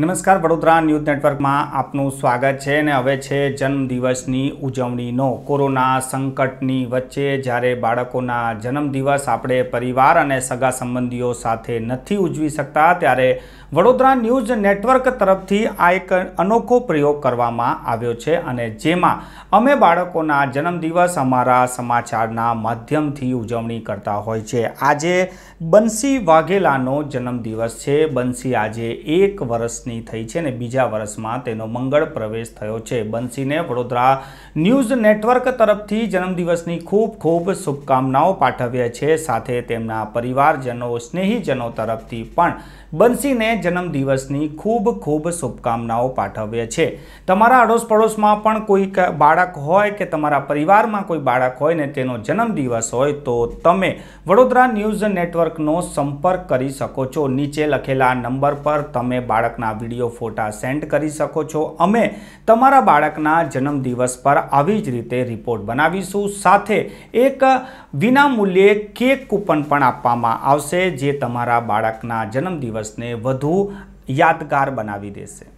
નમસ્કાર વડોદરા ન્યૂઝ નેટવર્કમાં આપનું સ્વાગત છે અને હવે છે જન્મદિવસની ઉજવણીનો કોરોના સંકટની વચ્ચે જ્યારે બાળકોના જન્મદિવસ આપણે પરિવાર અને સગા સંબંધીઓ સાથે નથી ઉજવી શકતા ત્યારે વડોદરા ન્યૂઝ નેટવર્ક તરફથી આ એક અનોખો પ્રયોગ કરવામાં આવ્યો છે અને જેમાં અમે બાળકોના જન્મદિવસ અમારા સમાચારના માધ્યમથી ઉજવણી કરતા હોય છે આજે બંસી વાઘેલાનો જન્મદિવસ છે બંસી આજે એક વર્ષ વર્ષની થઈ છે અને બીજા વર્ષમાં તેનો મંગળ પ્રવેશ થયો છે બંસીને વડોદરા ન્યૂઝ નેટવર્ક તરફથી જન્મદિવસની ખૂબ ખૂબ શુભકામનાઓ પાઠવ્યા છે સાથે તેમના પરિવારજનો સ્નેહીજનો તરફથી પણ બંસીને જન્મદિવસની ખૂબ ખૂબ શુભકામનાઓ પાઠવ્યા છે તમારા અડોશ પડોશમાં પણ કોઈ બાળક હોય કે તમારા પરિવારમાં કોઈ બાળક હોય ને તેનો જન્મદિવસ હોય તો તમે વડોદરા ન્યૂઝ નેટવર્કનો સંપર્ક કરી શકો છો નીચે લખેલા નંબર પર તમે બાળકના વિડીયો ફોટા સેન્ડ કરી શકો છો અમે તમારા બાળકના જન્મદિવસ પર આવી જ રીતે રિપોર્ટ બનાવીશું સાથે એક વિનામૂલ્યે કેક કૂપન પણ આપવામાં આવશે જે તમારા બાળકના જન્મદિવસને વધુ યાદગાર બનાવી દેશે